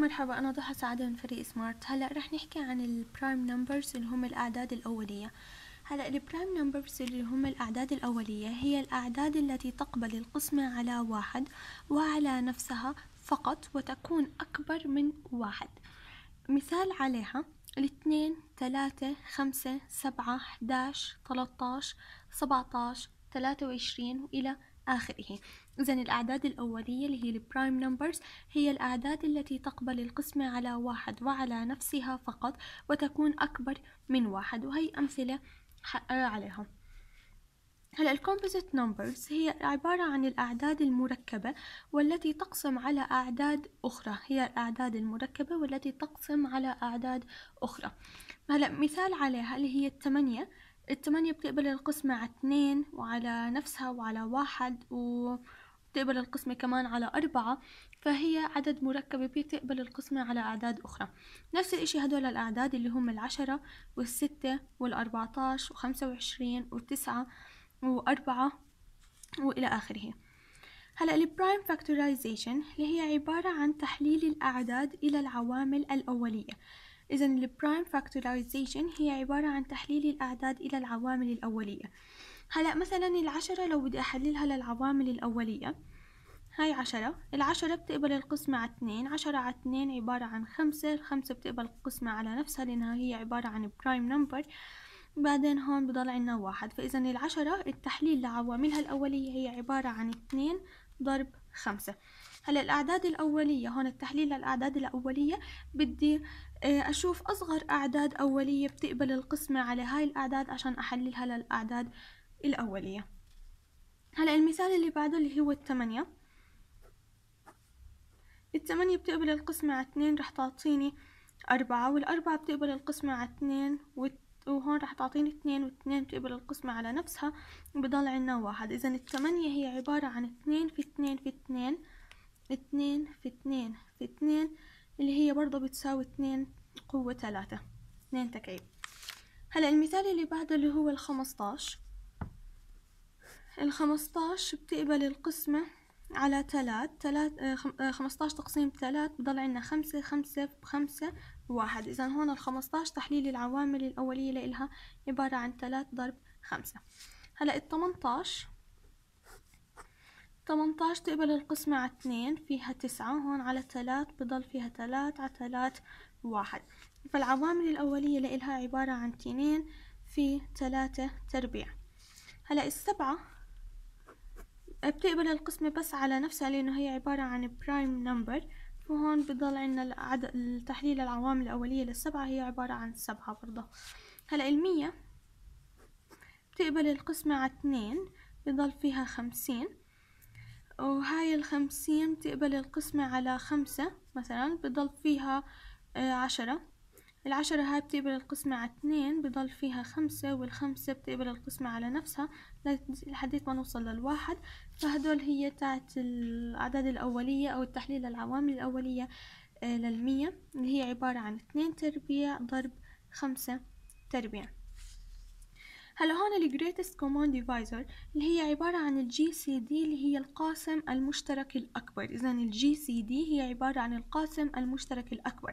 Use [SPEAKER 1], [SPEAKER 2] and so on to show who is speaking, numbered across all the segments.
[SPEAKER 1] مرحبا أنا ضحى سعادة من فريق سمارت هلا رح نحكي عن البرايم نمبرز اللي هم الأعداد الأولية هلا البرايم نمبرز اللي هم الأعداد الأولية هي الأعداد التي تقبل القسمة على واحد وعلى نفسها فقط وتكون أكبر من واحد مثال عليها الاثنين ثلاثة خمسة سبعة أحداش ثلاثة عشر سبعة عشر ثلاثة وعشرين وإلى آخره إذا الأعداد الأولية اللي هي البرايم نمبرز هي الأعداد التي تقبل القسمة على واحد وعلى نفسها فقط وتكون أكبر من واحد وهي أمثلة عليها هلا الكومبوزيت نمبرز هي عبارة عن الأعداد المركبة والتي تقسم على أعداد أخرى هي الأعداد المركبة والتي تقسم على أعداد أخرى هلا مثال عليها اللي هي الثمانية الثمانية بتقبل القسمة على اثنين وعلى نفسها وعلى واحد وبتقبل القسمة كمان على أربعة فهي عدد مركبة بتقبل القسمة على أعداد أخرى نفس الإشي هدول الأعداد اللي هم العشرة والستة والأربعتاش وخمسة وعشرين وتسعة وأربعة وإلى آخره هلا البرايم فاكتورايزيشن اللي هي عبارة عن تحليل الأعداد إلى العوامل الأولية إذا البرايم فاكتورايزيشن هي عبارة عن تحليل الأعداد إلى العوامل الأولية هلأ مثلا العشرة لو بدي أحللها للعوامل الأولية هاي عشرة العشرة بتقبل القسمة على اتنين عشرة على اتنين عبارة عن خمسة الخمسة بتقبل القسمة على نفسها لأنها هي عبارة عن برايم نمبر بعدين هون بضل عنا واحد فإذا العشرة التحليل لعواملها الأولية هي عبارة عن اتنين ضرب خمسة هلا الأعداد الأولية هون التحليل للأعداد الأولية بدي آه، أشوف أصغر أعداد أولية بتقبل القسمة على هاي الأعداد عشان أحللها للأعداد الأولية هلا المثال اللي بعده اللي هو الثمانية الثمانية بتقبل القسمة على اتنين رح تعطيني أربعة والأربعة بتقبل القسمة على اتنين وهون رح تعطيني اتنين واتنين بتقبل القسمة على نفسها وبضل عنا واحد إذا الثمانية هي عبارة عن اتنين في اتنين في اتنين اتنين في اتنين في اتنين اللي هي برضه بتساوي اتنين قوة تلاتة اتنين تكعيب هلا المثال اللي بعده اللي هو الخمستاش الخمستاش بتقبل القسمة على تلات تلات آه، آه، خمستاش تقسيم تلات بضل عنا خمسة خمسة بخمسة بواحد إذا هون الخمستاش تحليل العوامل الأولية لإلها عبارة عن تلات ضرب خمسة هلا التمنتاش 18 تقبل القسمة على اتنين فيها تسعة هون على تلات بضل فيها تلات على 3 واحد فالعوامل الأولية لإلها عبارة عن 2 في تلاتة تربيع هلا السبعة بتقبل القسمة بس على نفسها لأنه هي عبارة عن برايم نمبر وهون بضل عنا العدد التحليل العوامل الأولية للسبعة هي عبارة عن سبعة برضه هلا المية بتقبل القسمة على اتنين بضل فيها خمسين وهاي الخمسين بتقبل القسمة على خمسة مثلا بضل فيها آه، عشرة العشرة هاي بتقبل القسمة على اثنين بضل فيها خمسة والخمسة بتقبل القسمة على نفسها لحديت ما نوصل للواحد فهدول هي تاعت الأعداد الأولية أو التحليل العوامل الأولية آه، للمية اللي هي عبارة عن اثنين تربيع ضرب خمسة تربيع هلا هون Greatest common divisor اللي هي عبارة عن الـ GCD اللي هي القاسم المشترك الأكبر إذا الـ GCD هي عبارة عن القاسم المشترك الأكبر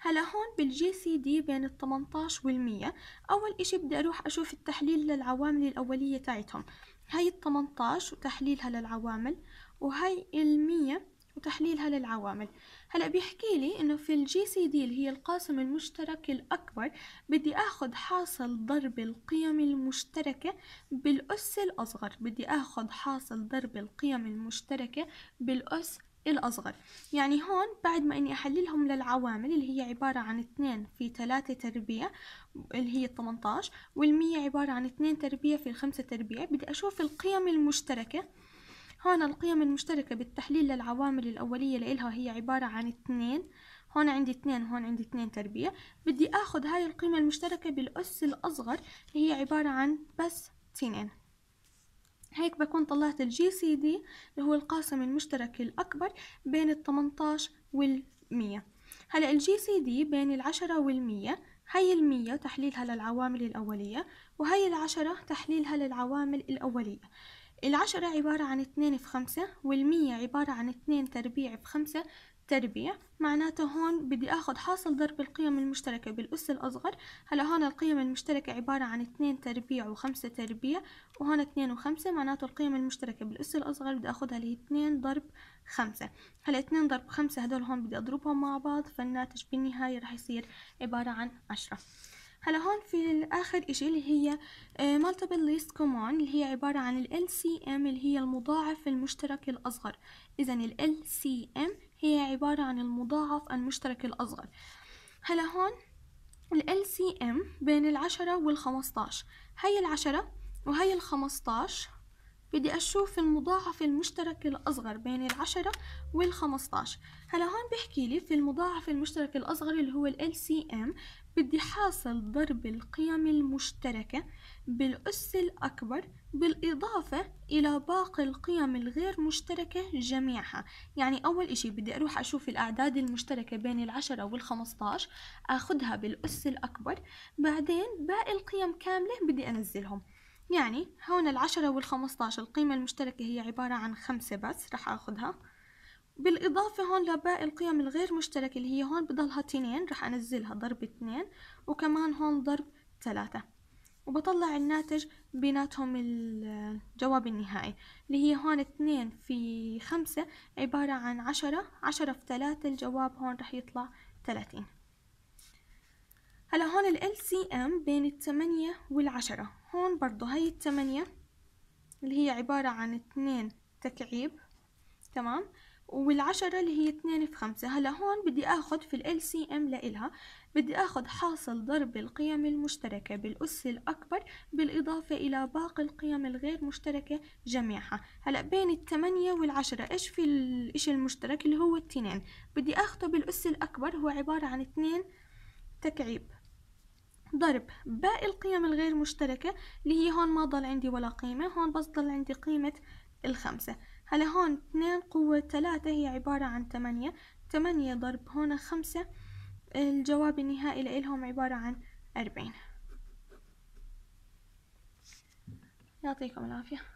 [SPEAKER 1] هلا هون بالـ GCD بين الـ 18 والمية أول إشي بدي أروح أشوف التحليل للعوامل الأولية تاعتهم هاي الـ 18 وتحليلها للعوامل وهي المية وتحليلها للعوامل هلا بيحكي لي انه في الجي سي دي اللي هي القاسم المشترك الاكبر بدي اخذ حاصل ضرب القيم المشتركه بالاس الاصغر بدي اخذ حاصل ضرب القيم المشتركه بالاس الأصغر يعني هون بعد ما إني أحللهم للعوامل اللي هي عبارة عن 2 في 3 تربيع اللي هي 18 والمية عبارة عن 2 تربيع في 5 تربيع بدي أشوف القيم المشتركة هون القيم المشتركة بالتحليل للعوامل الأولية لإلها هي عبارة عن اثنين هون عندي اثنين وهون عندي اثنين تربيع بدي أخذ هاي القيمة المشتركة بالأس الأصغر اللي هي عبارة عن بس اثنين هيك بكون طلعت الجي سي دي اللي هو القاسم المشترك الأكبر بين التمنتاش والمية هلا الجي سي دي بين العشرة والمية هي المية تحليلها للعوامل الأولية وهي العشرة تحليلها للعوامل الأولية العشرة عبارة عن اتنين في خمسة والمية عبارة عن اتنين تربيع في خمسة تربيع معناته هون بدي اخد حاصل ضرب القيم المشتركة بالأس الأصغر هلا هون القيم المشتركة عبارة عن اتنين تربيع وخمسة تربيع وهون اتنين وخمسة معناته القيم المشتركة بالأس الأصغر بدي اخدها اللي هي اتنين ضرب خمسة هلا اتنين ضرب خمسة هدول هون بدي اضربهم مع بعض فالناتج بالنهاية رح يصير عبارة عن عشرة هلا هون في آخر إشي اللي هي آه، multiple ليست كومون اللي هي عبارة عن ال LCM اللي هي المضاعف المشترك الأصغر إذا ال LCM هي عبارة عن المضاعف المشترك الأصغر هلا هون ال LCM بين العشرة والخمستاش هاي العشرة وهي الخمستاش بدي أشوف المضاعف المشترك الأصغر بين العشرة والخمستاش هلا هون بحكي لي في المضاعف المشترك الأصغر اللي هو ال LCM بدي حاصل ضرب القيم المشتركة بالأس الأكبر بالإضافة إلى باقي القيم الغير مشتركة جميعها يعني أول إشي بدي أروح أشوف الأعداد المشتركة بين العشرة والخمستاش أخذها بالأس الأكبر بعدين باقي القيم كاملة بدي أنزلهم يعني هون العشرة والخمستاش القيمة المشتركة هي عبارة عن خمسة بس رح أخدها بالإضافة هون لباقي القيم الغير مشتركة اللي هي هون بضلها تنين رح أنزلها ضرب اتنين وكمان هون ضرب ثلاثة وبطلع الناتج بيناتهم الجواب النهائي اللي هي هون اتنين في خمسة عبارة عن عشرة عشرة في ثلاثة الجواب هون رح يطلع ثلاثين هلا هون ال LCM بين الثمانية والعشرة هون برضو هاي التمانية اللي هي عبارة عن اتنين تكعيب تمام والعشرة اللي هي اتنين في خمسة هلا هون بدي اخد في ال LCM لإلها بدي اخد حاصل ضرب القيم المشتركة بالأس الأكبر بالإضافة إلى باقي القيم الغير مشتركة جميعها هلا بين التمانية والعشرة ايش في الاشي المشترك اللي هو التنين بدي اخده بالأس الأكبر هو عبارة عن اتنين تكعيب ضرب باقي القيم الغير مشتركة اللي هي هون ما ضل عندي ولا قيمة هون بس ضل عندي قيمة الخمسة هلا هون اتنين قوة تلاتة هي عبارة عن تمانية تمانية ضرب هون خمسة الجواب النهائي لإلهم عبارة عن أربعين يعطيكم العافية